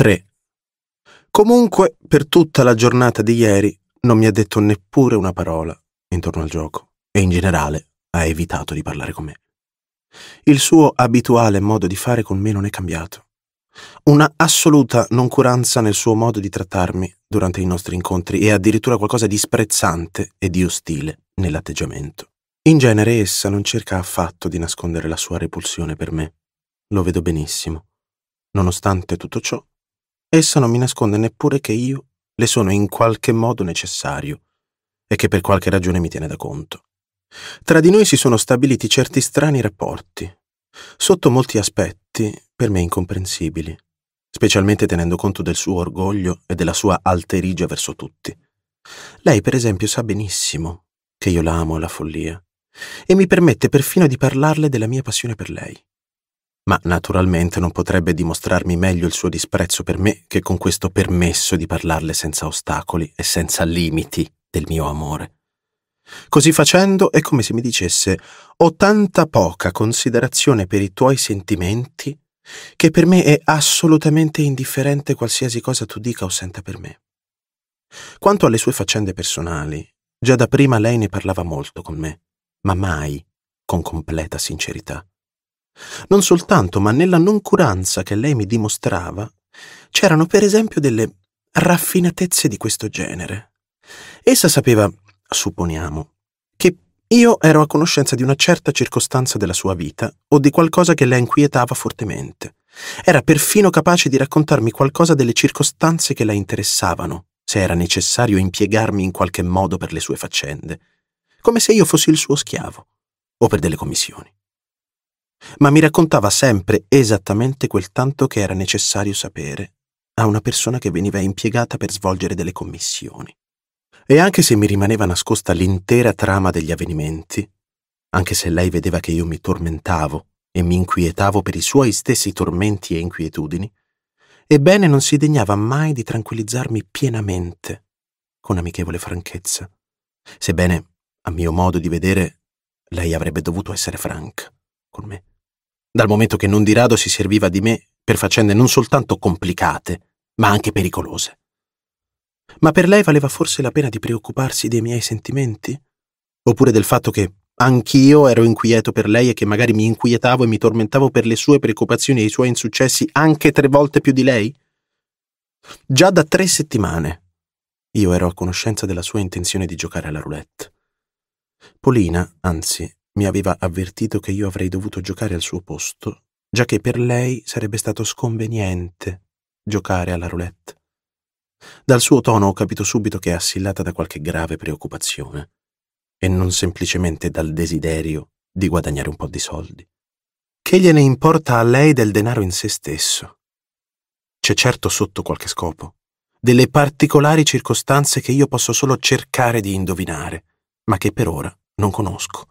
3. Comunque, per tutta la giornata di ieri non mi ha detto neppure una parola intorno al gioco e in generale ha evitato di parlare con me. Il suo abituale modo di fare con me non è cambiato. Una assoluta noncuranza nel suo modo di trattarmi durante i nostri incontri e addirittura qualcosa di sprezzante e di ostile nell'atteggiamento. In genere essa non cerca affatto di nascondere la sua repulsione per me. Lo vedo benissimo. Nonostante tutto ciò, Essa non mi nasconde neppure che io le sono in qualche modo necessario e che per qualche ragione mi tiene da conto. Tra di noi si sono stabiliti certi strani rapporti, sotto molti aspetti per me incomprensibili, specialmente tenendo conto del suo orgoglio e della sua alterigia verso tutti. Lei, per esempio, sa benissimo che io la amo alla follia e mi permette perfino di parlarle della mia passione per lei ma naturalmente non potrebbe dimostrarmi meglio il suo disprezzo per me che con questo permesso di parlarle senza ostacoli e senza limiti del mio amore. Così facendo è come se mi dicesse ho tanta poca considerazione per i tuoi sentimenti che per me è assolutamente indifferente qualsiasi cosa tu dica o senta per me. Quanto alle sue faccende personali, già da prima lei ne parlava molto con me, ma mai con completa sincerità. Non soltanto, ma nella noncuranza che lei mi dimostrava, c'erano per esempio delle raffinatezze di questo genere. Essa sapeva, supponiamo, che io ero a conoscenza di una certa circostanza della sua vita o di qualcosa che la inquietava fortemente. Era perfino capace di raccontarmi qualcosa delle circostanze che la interessavano, se era necessario impiegarmi in qualche modo per le sue faccende, come se io fossi il suo schiavo o per delle commissioni ma mi raccontava sempre esattamente quel tanto che era necessario sapere a una persona che veniva impiegata per svolgere delle commissioni. E anche se mi rimaneva nascosta l'intera trama degli avvenimenti, anche se lei vedeva che io mi tormentavo e mi inquietavo per i suoi stessi tormenti e inquietudini, ebbene non si degnava mai di tranquillizzarmi pienamente, con amichevole franchezza, sebbene, a mio modo di vedere, lei avrebbe dovuto essere franca con me dal momento che non di rado si serviva di me per faccende non soltanto complicate, ma anche pericolose. Ma per lei valeva forse la pena di preoccuparsi dei miei sentimenti? Oppure del fatto che anch'io ero inquieto per lei e che magari mi inquietavo e mi tormentavo per le sue preoccupazioni e i suoi insuccessi anche tre volte più di lei? Già da tre settimane io ero a conoscenza della sua intenzione di giocare alla roulette. Polina, anzi, mi aveva avvertito che io avrei dovuto giocare al suo posto, già che per lei sarebbe stato sconveniente giocare alla roulette. Dal suo tono ho capito subito che è assillata da qualche grave preoccupazione e non semplicemente dal desiderio di guadagnare un po' di soldi. Che gliene importa a lei del denaro in se stesso? C'è certo sotto qualche scopo, delle particolari circostanze che io posso solo cercare di indovinare, ma che per ora non conosco.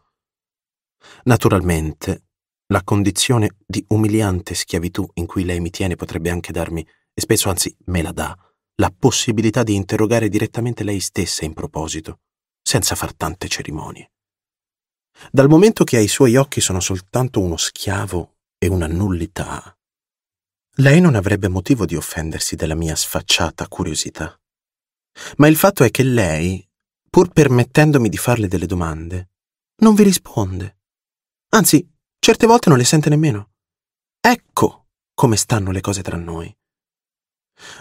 Naturalmente, la condizione di umiliante schiavitù in cui lei mi tiene potrebbe anche darmi, e spesso anzi me la dà, la possibilità di interrogare direttamente lei stessa in proposito, senza far tante cerimonie. Dal momento che ai suoi occhi sono soltanto uno schiavo e una nullità, lei non avrebbe motivo di offendersi della mia sfacciata curiosità. Ma il fatto è che lei, pur permettendomi di farle delle domande, non vi risponde. Anzi, certe volte non le sente nemmeno. Ecco come stanno le cose tra noi.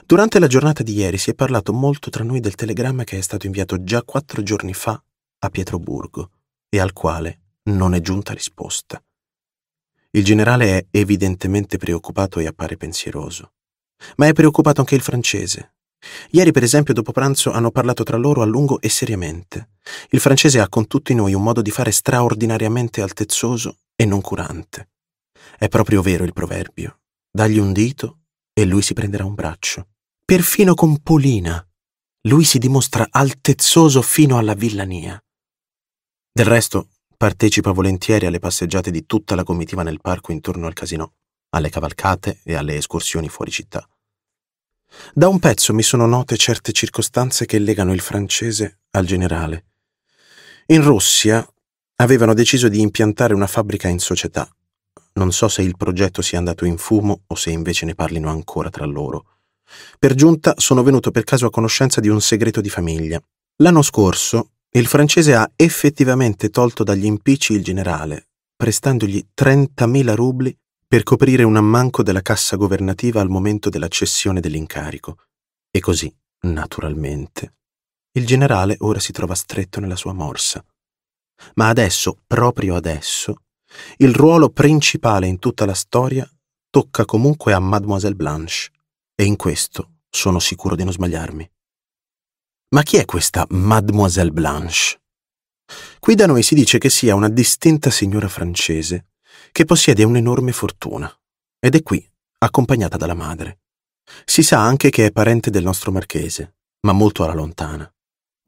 Durante la giornata di ieri si è parlato molto tra noi del telegramma che è stato inviato già quattro giorni fa a Pietroburgo e al quale non è giunta risposta. Il generale è evidentemente preoccupato e appare pensieroso. Ma è preoccupato anche il francese, Ieri, per esempio, dopo pranzo hanno parlato tra loro a lungo e seriamente. Il francese ha con tutti noi un modo di fare straordinariamente altezzoso e non curante. È proprio vero il proverbio. Dagli un dito e lui si prenderà un braccio. Perfino con Polina, lui si dimostra altezzoso fino alla villania. Del resto, partecipa volentieri alle passeggiate di tutta la comitiva nel parco intorno al casino, alle cavalcate e alle escursioni fuori città. Da un pezzo mi sono note certe circostanze che legano il francese al generale. In Russia avevano deciso di impiantare una fabbrica in società. Non so se il progetto sia andato in fumo o se invece ne parlino ancora tra loro. Per giunta sono venuto per caso a conoscenza di un segreto di famiglia. L'anno scorso il francese ha effettivamente tolto dagli impicci il generale, prestandogli 30.000 rubli per coprire un ammanco della cassa governativa al momento della cessione dell'incarico. E così, naturalmente, il generale ora si trova stretto nella sua morsa. Ma adesso, proprio adesso, il ruolo principale in tutta la storia tocca comunque a Mademoiselle Blanche, e in questo sono sicuro di non sbagliarmi. Ma chi è questa Mademoiselle Blanche? Qui da noi si dice che sia una distinta signora francese, che possiede un'enorme fortuna ed è qui, accompagnata dalla madre. Si sa anche che è parente del nostro marchese, ma molto alla lontana,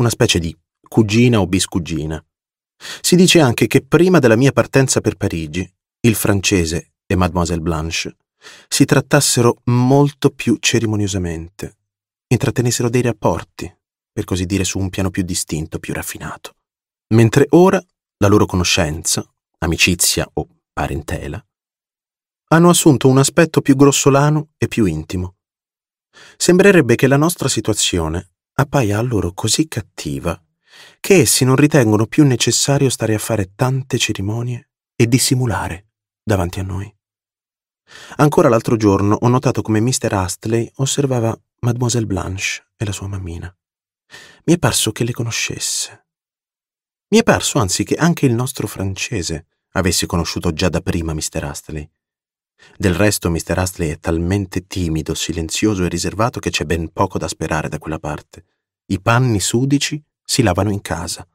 una specie di cugina o biscugina. Si dice anche che prima della mia partenza per Parigi, il francese e Mademoiselle Blanche si trattassero molto più cerimoniosamente, intrattenessero dei rapporti, per così dire su un piano più distinto, più raffinato. Mentre ora la loro conoscenza, amicizia o parentela, hanno assunto un aspetto più grossolano e più intimo. Sembrerebbe che la nostra situazione appaia a loro così cattiva che essi non ritengono più necessario stare a fare tante cerimonie e dissimulare davanti a noi. Ancora l'altro giorno ho notato come Mr. Astley osservava Mademoiselle Blanche e la sua mammina. Mi è parso che le conoscesse. Mi è parso anzi che anche il nostro francese avessi conosciuto già da prima Mr. Astley. Del resto Mr. Astley è talmente timido, silenzioso e riservato che c'è ben poco da sperare da quella parte. I panni sudici si lavano in casa.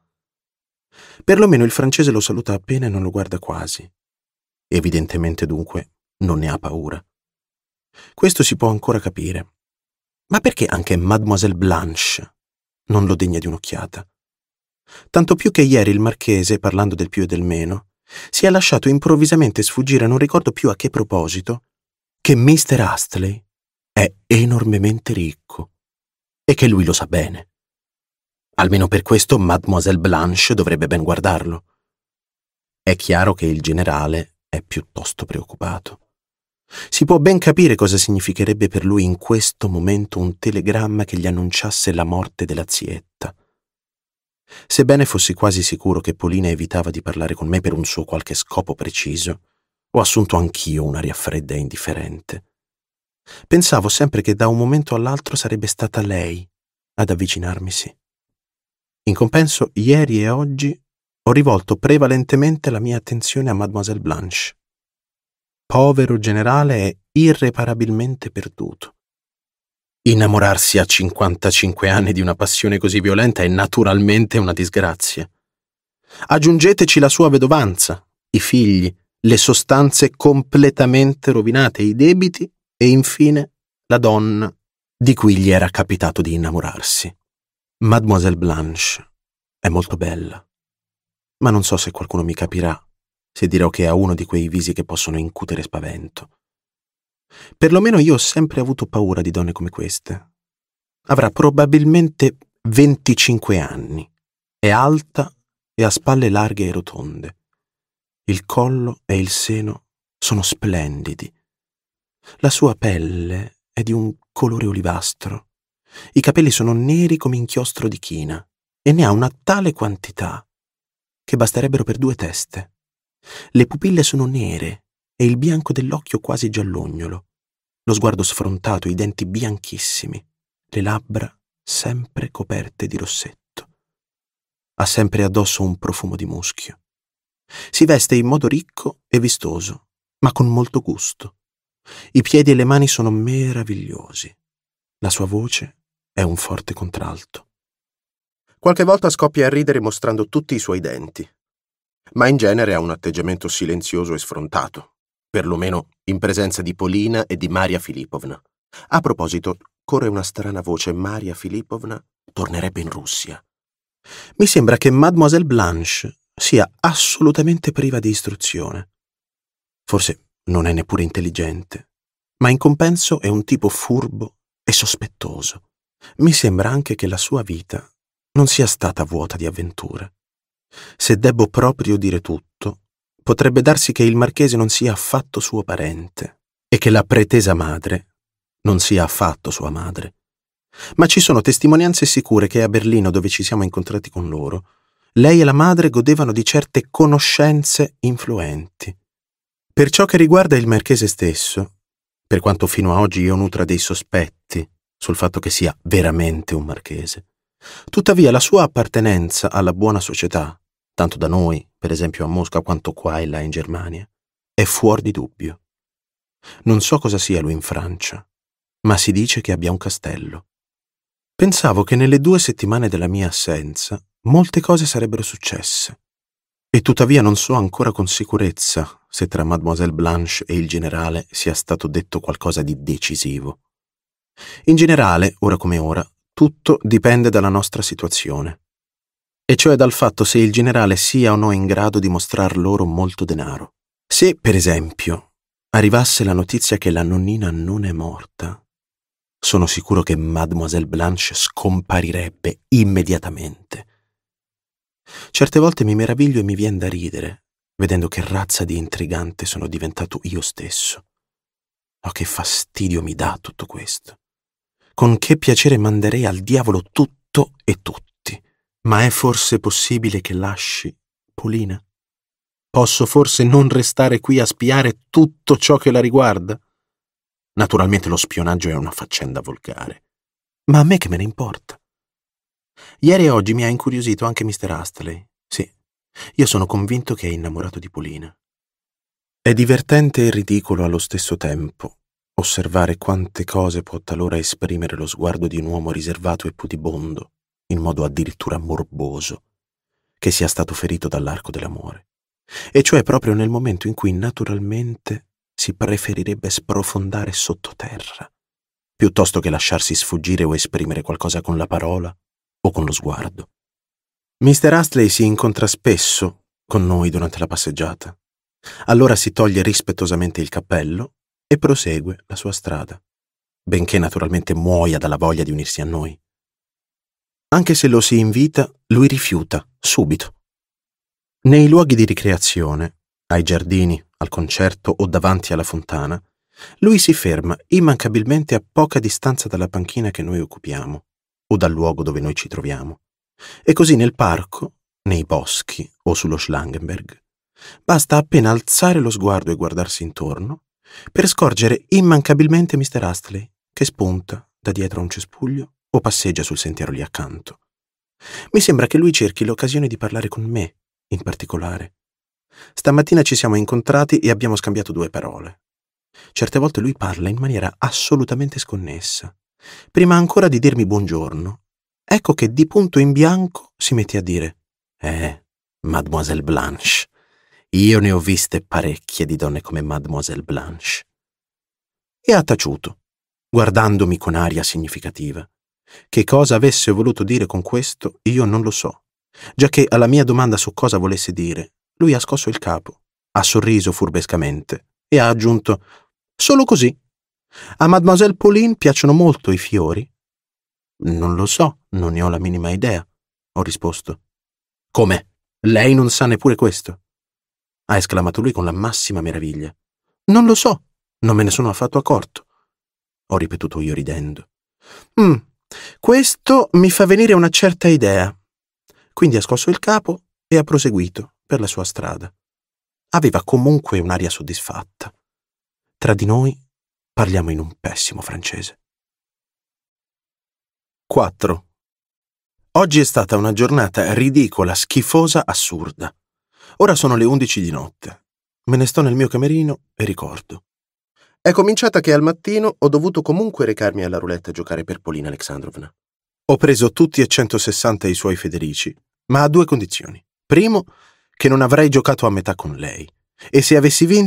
Perlomeno il francese lo saluta appena e non lo guarda quasi. Evidentemente dunque non ne ha paura. Questo si può ancora capire. Ma perché anche Mademoiselle Blanche non lo degna di un'occhiata? Tanto più che ieri il marchese, parlando del più e del meno, si è lasciato improvvisamente sfuggire, non ricordo più a che proposito, che Mr. Astley è enormemente ricco e che lui lo sa bene. Almeno per questo Mademoiselle Blanche dovrebbe ben guardarlo. È chiaro che il generale è piuttosto preoccupato. Si può ben capire cosa significherebbe per lui in questo momento un telegramma che gli annunciasse la morte della zietta. Sebbene fossi quasi sicuro che Polina evitava di parlare con me per un suo qualche scopo preciso, ho assunto anch'io un'aria fredda e indifferente. Pensavo sempre che da un momento all'altro sarebbe stata lei ad avvicinarmisi. In compenso, ieri e oggi ho rivolto prevalentemente la mia attenzione a Mademoiselle Blanche. Povero generale è irreparabilmente perduto. Innamorarsi a 55 anni di una passione così violenta è naturalmente una disgrazia. Aggiungeteci la sua vedovanza, i figli, le sostanze completamente rovinate, i debiti e infine la donna di cui gli era capitato di innamorarsi. Mademoiselle Blanche è molto bella, ma non so se qualcuno mi capirà se dirò che ha uno di quei visi che possono incutere spavento. Perlomeno io ho sempre avuto paura di donne come queste. Avrà probabilmente 25 anni. È alta e ha spalle larghe e rotonde. Il collo e il seno sono splendidi. La sua pelle è di un colore olivastro. I capelli sono neri come inchiostro di china e ne ha una tale quantità che basterebbero per due teste. Le pupille sono nere e il bianco dell'occhio quasi giallognolo, lo sguardo sfrontato, i denti bianchissimi, le labbra sempre coperte di rossetto. Ha sempre addosso un profumo di muschio. Si veste in modo ricco e vistoso, ma con molto gusto. I piedi e le mani sono meravigliosi. La sua voce è un forte contralto. Qualche volta scoppia a ridere mostrando tutti i suoi denti, ma in genere ha un atteggiamento silenzioso e sfrontato, perlomeno in presenza di Polina e di Maria Filipovna. A proposito, corre una strana voce, Maria Filipovna tornerebbe in Russia. Mi sembra che Mademoiselle Blanche sia assolutamente priva di istruzione. Forse non è neppure intelligente, ma in compenso è un tipo furbo e sospettoso. Mi sembra anche che la sua vita non sia stata vuota di avventure. Se debbo proprio dire tutto, potrebbe darsi che il marchese non sia affatto suo parente e che la pretesa madre non sia affatto sua madre. Ma ci sono testimonianze sicure che a Berlino, dove ci siamo incontrati con loro, lei e la madre godevano di certe conoscenze influenti. Per ciò che riguarda il marchese stesso, per quanto fino a oggi io nutra dei sospetti sul fatto che sia veramente un marchese, tuttavia la sua appartenenza alla buona società tanto da noi, per esempio a Mosca, quanto qua e là in Germania, è fuori di dubbio. Non so cosa sia lui in Francia, ma si dice che abbia un castello. Pensavo che nelle due settimane della mia assenza molte cose sarebbero successe. E tuttavia non so ancora con sicurezza se tra Mademoiselle Blanche e il generale sia stato detto qualcosa di decisivo. In generale, ora come ora, tutto dipende dalla nostra situazione e cioè dal fatto se il generale sia o no in grado di mostrar loro molto denaro. Se, per esempio, arrivasse la notizia che la nonnina non è morta, sono sicuro che Mademoiselle Blanche scomparirebbe immediatamente. Certe volte mi meraviglio e mi viene da ridere, vedendo che razza di intrigante sono diventato io stesso. Ma oh, che fastidio mi dà tutto questo. Con che piacere manderei al diavolo tutto e tutto. Ma è forse possibile che lasci Polina? Posso forse non restare qui a spiare tutto ciò che la riguarda? Naturalmente lo spionaggio è una faccenda volgare, ma a me che me ne importa? Ieri e oggi mi ha incuriosito anche Mr. Astley. Sì, io sono convinto che è innamorato di Polina. È divertente e ridicolo allo stesso tempo osservare quante cose può talora esprimere lo sguardo di un uomo riservato e pudibondo in modo addirittura morboso, che sia stato ferito dall'arco dell'amore, e cioè proprio nel momento in cui naturalmente si preferirebbe sprofondare sottoterra, piuttosto che lasciarsi sfuggire o esprimere qualcosa con la parola o con lo sguardo. Mr. Astley si incontra spesso con noi durante la passeggiata. Allora si toglie rispettosamente il cappello e prosegue la sua strada, benché naturalmente muoia dalla voglia di unirsi a noi. Anche se lo si invita, lui rifiuta, subito. Nei luoghi di ricreazione, ai giardini, al concerto o davanti alla fontana, lui si ferma immancabilmente a poca distanza dalla panchina che noi occupiamo o dal luogo dove noi ci troviamo. E così nel parco, nei boschi o sullo Schlangenberg, basta appena alzare lo sguardo e guardarsi intorno per scorgere immancabilmente Mr. Astley che spunta da dietro a un cespuglio o passeggia sul sentiero lì accanto. Mi sembra che lui cerchi l'occasione di parlare con me, in particolare. Stamattina ci siamo incontrati e abbiamo scambiato due parole. Certe volte lui parla in maniera assolutamente sconnessa. Prima ancora di dirmi buongiorno, ecco che di punto in bianco si mette a dire «Eh, Mademoiselle Blanche, io ne ho viste parecchie di donne come Mademoiselle Blanche». E ha taciuto, guardandomi con aria significativa. Che cosa avesse voluto dire con questo io non lo so, giacché alla mia domanda su cosa volesse dire, lui ha scosso il capo, ha sorriso furbescamente e ha aggiunto Solo così. A mademoiselle Pauline piacciono molto i fiori? Non lo so, non ne ho la minima idea, ho risposto. Come? Lei non sa neppure questo? ha esclamato lui con la massima meraviglia. Non lo so, non me ne sono affatto accorto, ho ripetuto io ridendo. Mm, questo mi fa venire una certa idea. Quindi ha scosso il capo e ha proseguito per la sua strada. Aveva comunque un'aria soddisfatta. Tra di noi parliamo in un pessimo francese. 4. Oggi è stata una giornata ridicola, schifosa, assurda. Ora sono le 11 di notte. Me ne sto nel mio camerino e ricordo. È cominciata che al mattino ho dovuto comunque recarmi alla roulette a giocare per Polina Alexandrovna. Ho preso tutti e 160 i suoi Federici, ma a due condizioni. Primo, che non avrei giocato a metà con lei, e se avessi vinto